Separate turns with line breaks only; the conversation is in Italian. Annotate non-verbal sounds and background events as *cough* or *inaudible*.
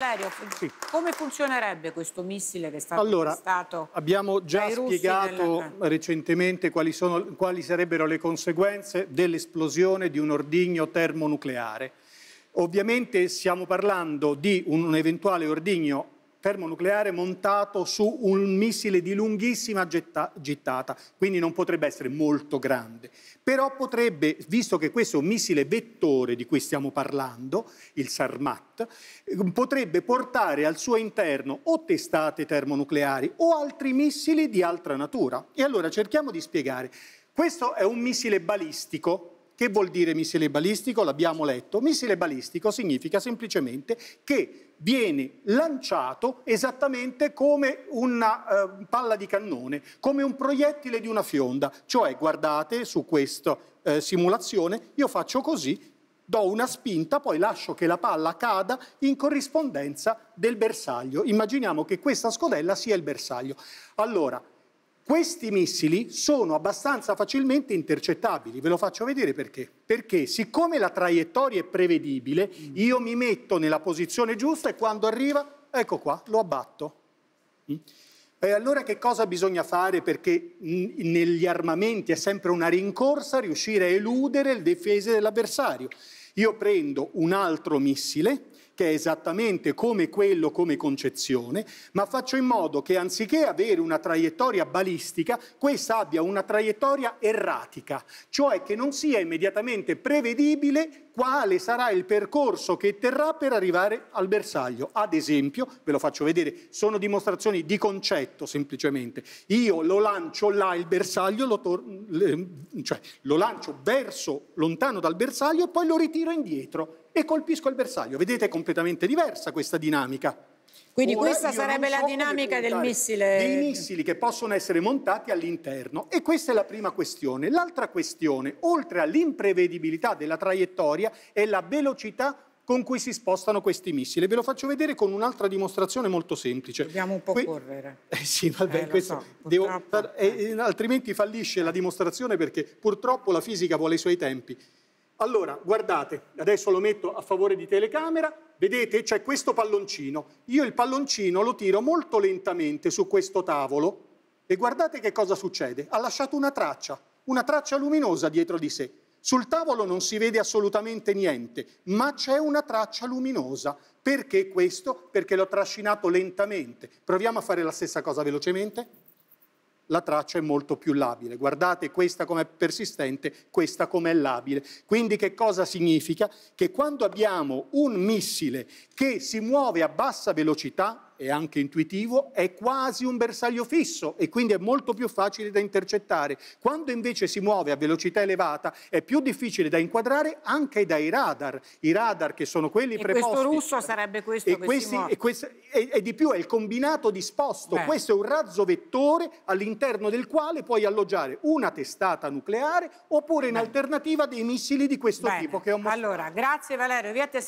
Valerio, sì. come funzionerebbe questo missile che è stato allora, testato? Abbiamo già spiegato nella... recentemente quali, sono, quali, sarebbero le conseguenze dell'esplosione di un ordigno termonucleare. Ovviamente stiamo parlando di un eventuale ordigno termonucleare montato su un missile di lunghissima getta, gittata, quindi non potrebbe essere molto grande. Però potrebbe, visto che questo è un missile vettore di cui stiamo parlando, il Sarmat, ehm, potrebbe portare al suo interno o testate termonucleari o altri missili di altra natura. E allora cerchiamo di spiegare. Questo è un missile balistico, che vuol dire missile balistico? L'abbiamo letto. Missile balistico significa semplicemente che viene lanciato esattamente come una eh, palla di cannone, come un proiettile di una fionda. Cioè, guardate su questa eh, simulazione, io faccio così, do una spinta, poi lascio che la palla cada in corrispondenza del bersaglio. Immaginiamo che questa scodella sia il bersaglio. Allora, questi missili sono abbastanza facilmente intercettabili, ve lo faccio vedere perché. Perché siccome la traiettoria è prevedibile, mm. io mi metto nella posizione giusta e quando arriva, ecco qua, lo abbatto. Mm. E allora che cosa bisogna fare? Perché negli armamenti è sempre una rincorsa, riuscire a eludere le difese dell'avversario. Io prendo un altro missile, che è esattamente come quello come concezione, ma faccio in modo che anziché avere una traiettoria balistica, questa abbia una traiettoria erratica, cioè che non sia immediatamente prevedibile quale sarà il percorso che terrà per arrivare al bersaglio. Ad esempio, ve lo faccio vedere, sono dimostrazioni di concetto semplicemente. Io lo lancio là il bersaglio, lo, cioè, lo lancio verso lontano dal bersaglio e poi lo ritiro indietro e colpisco il bersaglio. Vedete, è completamente diversa questa dinamica.
Quindi Ora questa sarebbe la dinamica del missile. Dei
missili che possono essere montati all'interno. E questa è la prima questione. L'altra questione, oltre all'imprevedibilità della traiettoria, è la velocità con cui si spostano questi missili. Ve lo faccio vedere con un'altra dimostrazione molto semplice. Dobbiamo un po' que correre. *laughs* Eh sì, vabbè, eh, questo so, devo... Eh, eh, altrimenti fallisce la dimostrazione perché purtroppo la fisica vuole i suoi tempi. Allora, guardate, adesso lo metto a favore di telecamera, vedete c'è questo palloncino. Io il palloncino lo tiro molto lentamente su questo tavolo e guardate che cosa succede. Ha lasciato una traccia, una traccia luminosa dietro di sé. Sul tavolo non si vede assolutamente niente, ma c'è una traccia luminosa. Perché questo? Perché l'ho trascinato lentamente. Proviamo a fare la stessa cosa velocemente la traccia è molto più labile. Guardate questa com'è persistente, questa com'è labile. Quindi che cosa significa? Che quando abbiamo un missile che si muove a bassa velocità, e anche intuitivo, è quasi un bersaglio fisso e quindi è molto più facile da intercettare. Quando invece si muove a velocità elevata è più difficile da inquadrare anche dai radar, i radar che sono quelli e preposti. Questo russo sarebbe questo e che questi, e, questo, e, e, di più è il combinato disposto, Beh. questo è un razzo vettore all'interno del quale puoi alloggiare una testata nucleare oppure in Beh. alternativa dei missili di questo Bene. tipo che ho mostrato. Allora, grazie Valerio,